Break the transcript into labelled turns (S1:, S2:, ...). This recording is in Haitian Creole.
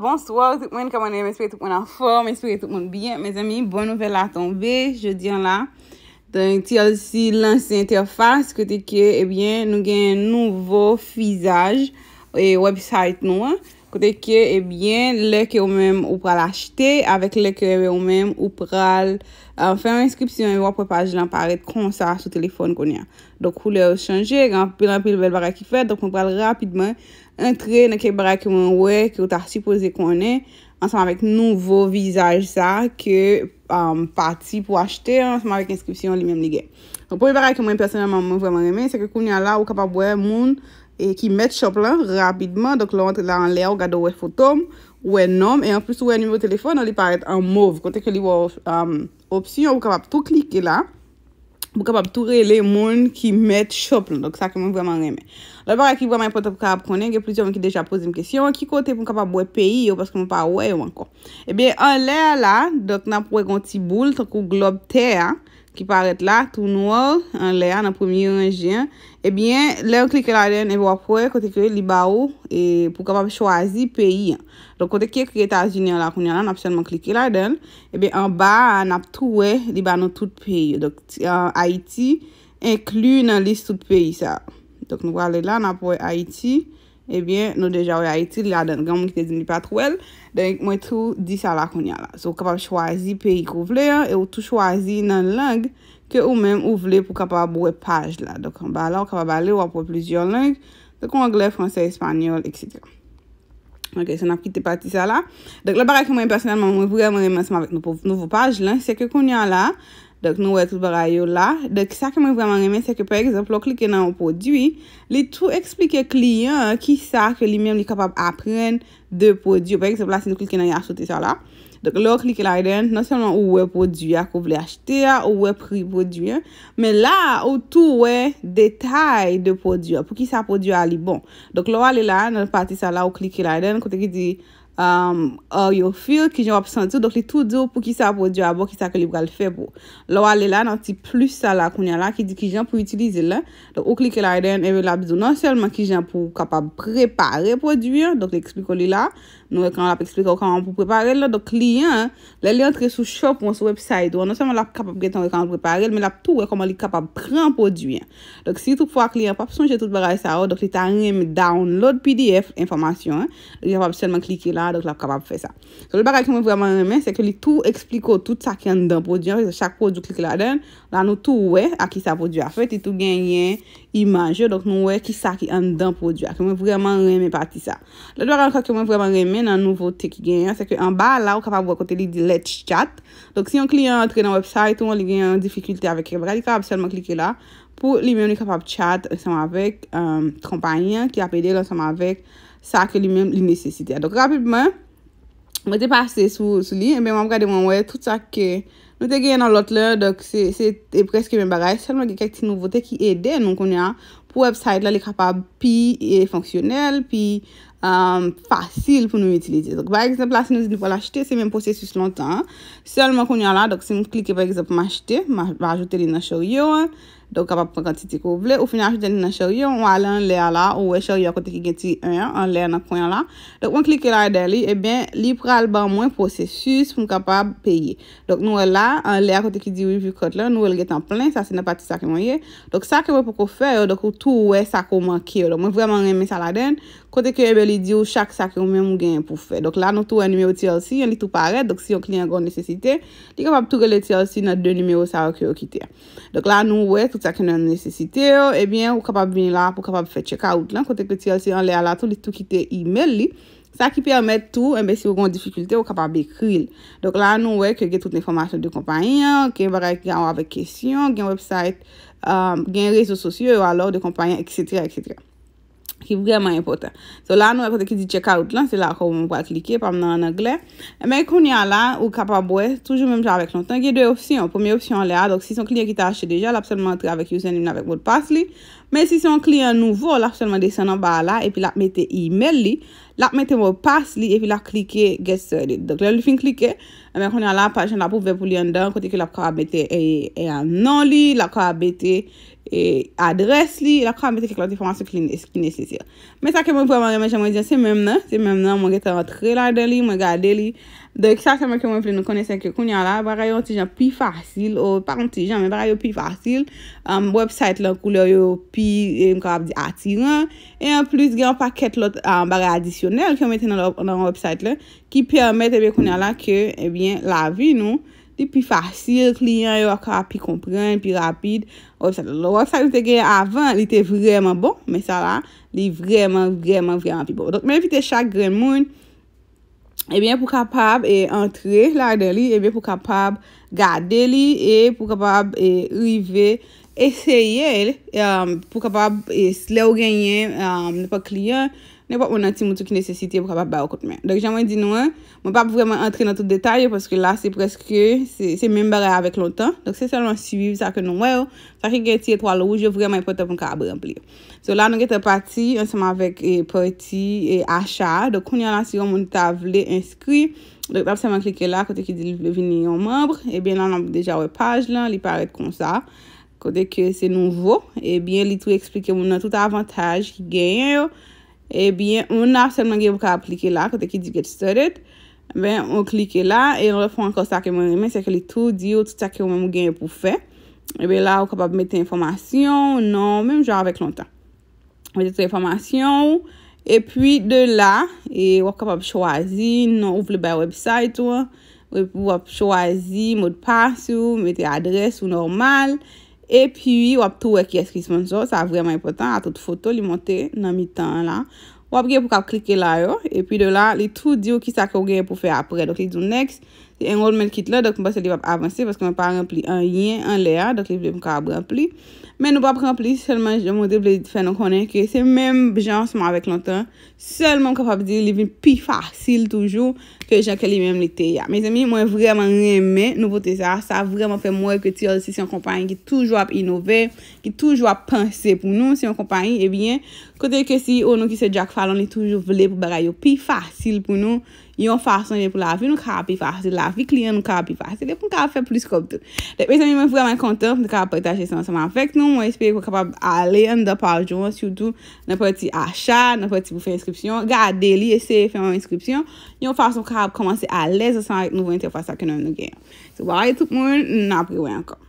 S1: Bonsoir, tout mwen kamanen, mespire tout mwen anfor, mespire tout mwen byen, mes ami, bon nouvel a tombe, je diyan la Dan ti al si lansi interfas, koteke, ebyen, eh nou gen nouvo fizaj, e website nou an Kote ke, ebyen, eh lè ke ou mèm ou pral achite, avèk lè ke eh, ou mèm ou pral euh, fèm inskripsyon, e eh, wap wè pa ajlan paret konsa sou telefon konya. Dok ou lè ou chanje, gen anpil anpil vèl barek ki fè, dok mè pral rapidman entre nè ke barek ki mwen wè, ki ou ta supose konè, ansanm avèk nouvo vizaj sa, ki pati pou achite, ansanm avèk inskripsyon li mèm ligè. Pou li barek ki mwen personelman mwen vèman remè, se ke konya la ou kapabouè moun, E ki met shop lan rapidman. Donk lo antre la an lea ou gado we fotom, we nom, e an plus ou we numevo telefon, ou li paret an mouv. Konten ke li wou opsyon, wou kapap tou klike la, wou kapap tou re le moun ki met shop lan. Donk sa ke moun vreman reme. La barak ki vreman ypote pou ka ap konen, ge plis yon moun ki deja pose m kesyon, ki kote pou m kapap we peyi yo, paske moun pa we yo ankon. E Ebe, an lea la, dot nan pouwe kon tiboul, sa kou globe te a, ki paret la, tou nouor, an lea nan premier an jyen, Ebyen, le ou klike la den, e wap wè kote kwe li ba ou e pou kapap chwazi peyi. Don kote kwe kwe ta zinye la kwenye la, nan apselman klike la den, ebyen an ba an ap tou wè li ba nou tout peyi. Don, Haiti, inklu nan lis tout peyi sa. Don, nou wale la, nan ap wè Haiti, ebyen nou deja wè Haiti li la den. Gan mwen ki te zin li pa trou el, denk mwen tou di sa la kwenye la. So, kapap chwazi peyi kou vle, e ou tou chwazi nan lang, ke ou mèm ou vle pou kapab wè paj la. Dok an ba la, wè kapab alè wè wè pwè plizyon lèk. Dok wè anglè, fransè, espanyol, etc. Ok, se nan pite pati sa la. Dok lè barè ke mwen personèlman, mwen vremen remè, seman wè nou pou nou wè paj la. Se ke kon yon la, dok nou wè tout barè yon la. Dok sa ke mwen vremen remè, se ke prek exemple, wè klikè nan wè pwè diwi, li tou eksplike klien ki sa ke li mèm li kapab apren de pwè diwi. Prek exemple, la se nou klikè nan yon asote sa la. Donk lè ou klik lè idè nan selman ou wè prodüya kou vle achte ya, ou wè pri prodüya. Men la ou tou wè detay de prodüya pou ki sa prodüya li bon. Donk lè ou alè la nan pati sa la ou klik lè idè nan kote ki di How um, you feel, ki jan wap san di sou, donk li tout di ou pou ki sa prodüya bo, ki sa kalibra li fe bo. Lè ou alè la nan ti plus sa la kounè la ki di ki jan pou itilize lè. Donk ou klik lè idè nan evè la bizou nan selman ki jan pou kapab prepare prodüya, donk li eksplikou li la. Nou rekanon la pe eksplike ou kaman pou preparel la. Do kliyen, le li antre sou shop ou sou website ou. Non seman la pe kapab gen ton rekanon preparel. Men la pe tou wey koman li kapab pren poduyen. Do ki si tou fwa kliyen, pap sonje tout bagay sa ou. Do ki ta reme download pdf, informasyon. Li yapab senman klike la, do ki la pe kapab fey sa. So le bagay ki mwen vreman reme, se ke li tou ekspliko tout sa ki an dan poduyen. Fek sa chak poduyen klike la den. La nou tou wey a ki sa poduyen a fet. Li tou genyen imanje. Do ki nou wey ki sa ki an dan poduyen. A ki mwen vre nan nouvote ki genyan, seke an ba la ou kapab wakote li di let chat donc si yon klien entre nan website ou an li genyan an difikulte avek ebra, li kapab selman klike la pou li men ou li kapab chat ensemble avek, kampanyen euh, ki apede ensemble avek, sa ke li men li nesesite. Donk rapidman mwen te pase sou li, en ben mwen apkade mwen we, tout sa ke nou te genyan nan lot le, donc se e preske mwen baray, selman ki kek ti nouvote ki eden nou kon ya, pou website la li kapab pi e fonksyonel, pi Euh, fasil pou nou itilize. Donc, ba eksemp eh bon la, se nou zin pou l'achete, se mwen pou se sus lontan. Selman kounyan la, donc, se mwen klike, ba eksemp, m'achete, m'ajote lina choryo, ou finye ajote lina choryo, ou alen lea la, ou we choryo akote ki gen ti 1, an lea nan kounyan la. Donc, mwen klike la, edè li, ebyen, li pral ba mwen pou se sus pou m kapab peye. Donc, nou el la, an lea akote ki diwi vikot la, nou el getan plen, sa se ne pati sa ke mwen ye. Donc, sa ke wè pou kou fè, yo, dokou videyo chak sa ke ou men mwen gen pou fe. Donk la nou tou en nimeyo TLC, yon li tou paret, donk si yon klien gwen nesesite, li kapab tou ge le TLC nan de nimeyo sa wak yo kite. Donk la nou we, tout sa ke nou nesesite yo, ebyen, eh ou kapab vin la, pou kapab fe check out lan, konten ke TLC yon le ala tou, li tou kite e-mail li, sa ki permette tou, eh enbe si yon gwen difficulte, ou kapab ekril. Donk la nou we, ke ge tout informasyon de kompanyen, gen varek gen wavek kesyon, gen website, euh, gen rezo sosyo yo alor de kompanyen, etc. ki vreman impoten. So la nou apote ki di check out lan, se la akou mwen pou a klike, pa mnen anagle. Emen konye ala, ou kapabwe, toujou mwen javèk lontan, ki e dwe opsyon. Poumye opsyon li a, donc si son kliye ki ta achè deja, la apse mwen tre avèk username la vèk moun pas li. Men si son kliye an nouvo, la apse mwen desen anba la, epi la apmete email li, la apmete moun pas li, epi la klike get started. Donc lè ou li fin klike, emen konye ala, apache an apou ve pou li an dan, kote e adres li, la kwa ap mette kek la informasyon ki nesesir. Me sa kem ou pou a man remen jan mwen diyan, se menm nan, se menm nan, mwen gete antre la de li, mwen gade li. Dek sa, semen kem ou mwen fli nou konesen ke kounyala, barayon ti jan pi fasil, ou paron ti jan, men barayon pi fasil, am website la koule yo pi, e mwen kwa ap di atiran, e an plus gen an paket lot baray adisyonel kem mette nan website la, ki permette e be kounyala ke, ebyen, la vi nou. di pi fasil kliyan yo akar, pi komprende, pi rapide, ou sa lo, ou sa li te genye avan, li te vreman bon, men sa la, li vreman, vreman, vreman pi bon. Donk men vi te chak gen moun, e bien pou kapab, e entre la den li, e bien pou kapab, Gade li e pou kapab e, rive, eseye li e, um, pou kapab e, le ou genye, um, ne pa kliye, ne pa pou nan ti moutou ki nesesiti e pou kapab ba ou koutmen. Don jaman di nou, mwen pa pou vreman antre nan tout detay yo, paske la se preske se membare avek lontan. Don se salman suivi sa ke nou wew, sa ki gen ti etwa lou, je vreman epotev mwen kapab rempli. So la nou gete pati, anseman vek e pati e asha. Don konye la si yon moun tavle inskri. Dek ap seman klike la kote ki di vini yon mambre. Ebyen nan an deja wè page lan li paret kon sa. Kote ke se nouvo. Ebyen li tou eksplike moun an tout avantage ki genye yo. Ebyen moun ap seman genye wou ka aplike la kote ki di get started. Ebyen moun klike la e refon an kon sa ke moun men seke li tou di yo tout sa ke moun moun genye pou fe. Ebyen la wou kapab mette informasyon ou nan mèm jan avèk lontan. Mette tou informasyon ou. E pwi de la, wap kap ap chwazi, nou ouvle bay website wap, wap chwazi modpasyou, meti adres ou normal. E pwi wap tou wèk yè esponsor, sa vreman important, atot foto li monte nan mi tan la. Wap gen pou kap klike la yo, e pwi de la, li tou diyo ki sa kò gen pou fè apre, dok li doun next. en oul men kit la, dok mwen basa li wap avanse paske mwen pa rempli an yin, an le a dok li vle mwen ka wap rempli men nou wap rempli, selman jen mwen de vle di fe nou konen ke se men jansman avek lontan selman mwen kapap di li vle pi fasil toujou, ke jen ke li men li te ya men zemi, mwen vreman reme nou pote sa, sa vreman fe mwen eh ke ti yo si yon kompany ki toujou ap inove ki toujou ap panse pou nou si yon kompany, ebyen kote ke si ou nou ki se Jack Fallon li toujou vle pou bagay yo pi fasil pou nou Yon fason yon pou la vi nou ka api fase, la vi kliyan nou ka api fase, lè pou nou ka api fase plus koptou. Dè, mwen semen mwen vreman kontan pou nou ka api partaje san sanman vek nou. Mwen espere pou kapap ale, an da pa aljouan syoutou, nan pati asha, nan pati pou fe inskripsyon. Gade li ese, fe man inskripsyon, yon fason pou ka api komanse ale zasan nou vwente fasa kenon nou gen. Se wala YouTube moun, nan api wè anka.